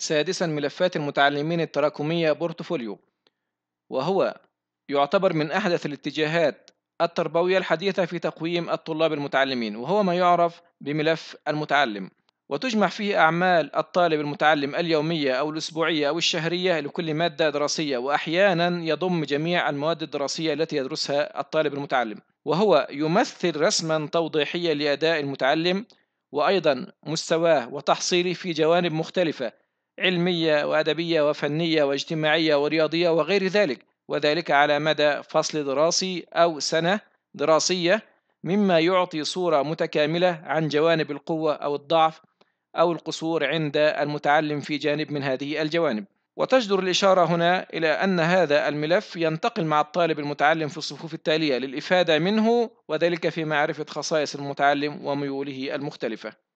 سادسا ملفات المتعلمين التراكمية بورتفوليو وهو يعتبر من أحدث الاتجاهات التربوية الحديثة في تقويم الطلاب المتعلمين وهو ما يعرف بملف المتعلم وتجمع فيه أعمال الطالب المتعلم اليومية أو الأسبوعية أو الشهرية لكل مادة دراسية وأحيانا يضم جميع المواد الدراسية التي يدرسها الطالب المتعلم وهو يمثل رسما توضيحيا لأداء المتعلم وأيضا مستواه وتحصيله في جوانب مختلفة علمية وأدبية وفنية واجتماعية ورياضية وغير ذلك وذلك على مدى فصل دراسي أو سنة دراسية مما يعطي صورة متكاملة عن جوانب القوة أو الضعف أو القصور عند المتعلم في جانب من هذه الجوانب وتجدر الإشارة هنا إلى أن هذا الملف ينتقل مع الطالب المتعلم في الصفوف التالية للإفادة منه وذلك في معرفة خصائص المتعلم وميوله المختلفة